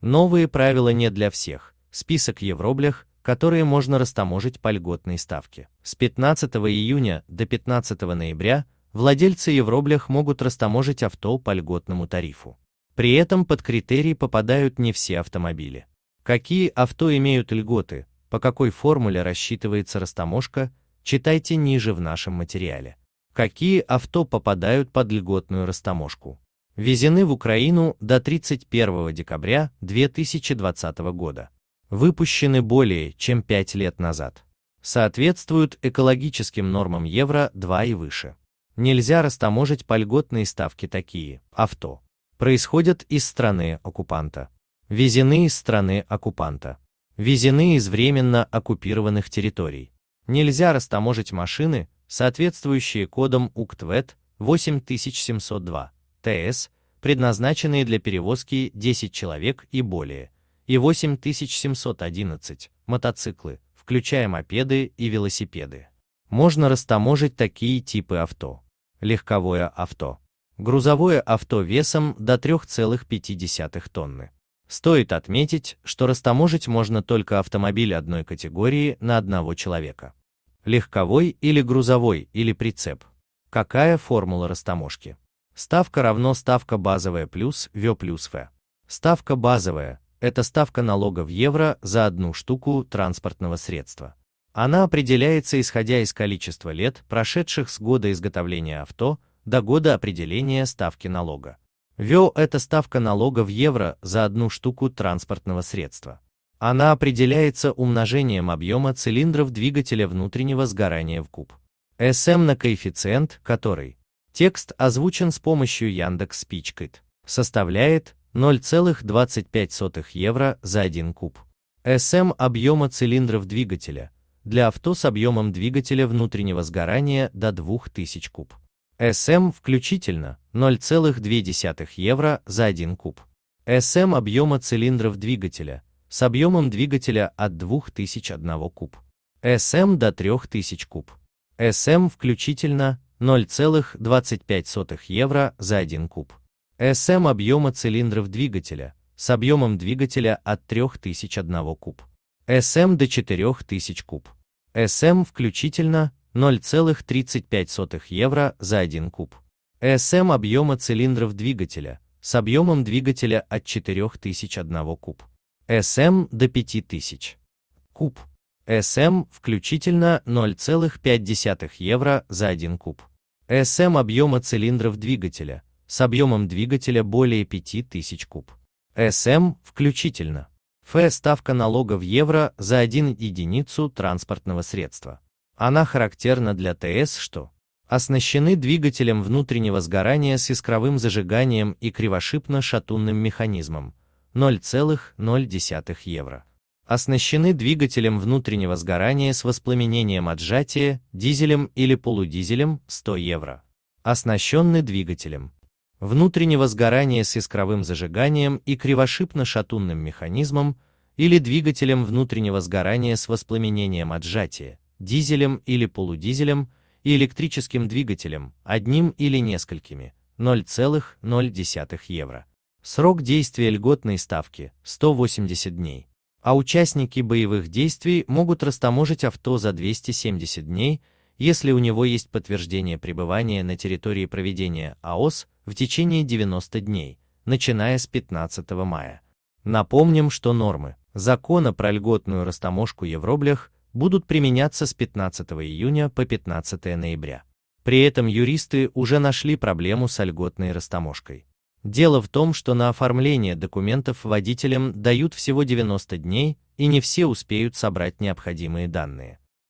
Новые правила не для всех. Список евроблях, которые можно растаможить по льготной ставке. С 15 июня до 15 ноября владельцы евроблях могут растаможить авто по льготному тарифу. При этом под критерии попадают не все автомобили. Какие авто имеют льготы, по какой формуле рассчитывается растаможка, читайте ниже в нашем материале. Какие авто попадают под льготную растаможку? везены в Украину до 31 декабря 2020 года. Выпущены более чем 5 лет назад. Соответствуют экологическим нормам Евро 2 и выше. Нельзя растаможить по льготные ставки такие авто. Происходят из страны оккупанта. Везены из страны оккупанта. Везены из временно оккупированных территорий. Нельзя растаможить машины, соответствующие кодам УКТВЭТ 8702. ТС, предназначенные для перевозки 10 человек и более, и 8711 мотоциклы, включая мопеды и велосипеды. Можно растаможить такие типы авто. Легковое авто. Грузовое авто весом до 3,5 тонны. Стоит отметить, что растаможить можно только автомобиль одной категории на одного человека. Легковой или грузовой или прицеп. Какая формула растаможки? Ставка равно ставка базовая плюс ВЕ плюс Ф. Ставка базовая – это ставка налога в евро за одну штуку транспортного средства. Она определяется исходя из количества лет, прошедших с года изготовления авто до года определения ставки налога. ВЕО – это ставка налога в евро за одну штуку транспортного средства. Она определяется умножением объема цилиндров двигателя внутреннего сгорания в куб. СМ на коэффициент, который Текст озвучен с помощью Яндекс Спичкит. Составляет 0,25 евро за 1 куб. СМ объема цилиндров двигателя для авто с объемом двигателя внутреннего сгорания до 2000 куб. СМ включительно 0,2 евро за 1 куб. СМ объема цилиндров двигателя с объемом двигателя от 2001 куб. СМ до 3000 куб. СМ включительно 0,25 евро за 1 куб. СМ объема цилиндров двигателя с объемом двигателя от 3001 куб. СМ до 4000 куб. СМ включительно 0,35 евро за 1 куб. СМ объема цилиндров двигателя с объемом двигателя от 4001 куб. СМ до 5000 куб. СМ включительно 0,5 евро за 1 куб. СМ объема цилиндров двигателя с объемом двигателя более 5000 куб. СМ включительно. Ф. Ставка налога в евро за 1 единицу транспортного средства. Она характерна для ТС, что оснащены двигателем внутреннего сгорания с искровым зажиганием и кривошипно-шатунным механизмом 0,0 евро оснащены двигателем внутреннего сгорания с воспламенением отжатия, дизелем или полудизелем 100 евро. Оснащенный двигателем внутреннего сгорания с искровым зажиганием и кривошипно-шатунным механизмом или двигателем внутреннего сгорания с воспламенением отжатия, дизелем или полудизелем и электрическим двигателем, одним или несколькими, 0,0 евро. Срок действия льготной ставки – 180 дней а участники боевых действий могут растаможить авто за 270 дней, если у него есть подтверждение пребывания на территории проведения АОС в течение 90 дней, начиная с 15 мая. Напомним, что нормы закона про льготную растаможку евроблях будут применяться с 15 июня по 15 ноября. При этом юристы уже нашли проблему с льготной растаможкой. Дело в том, что на оформление документов водителям дают всего 90 дней, и не все успеют собрать необходимые данные.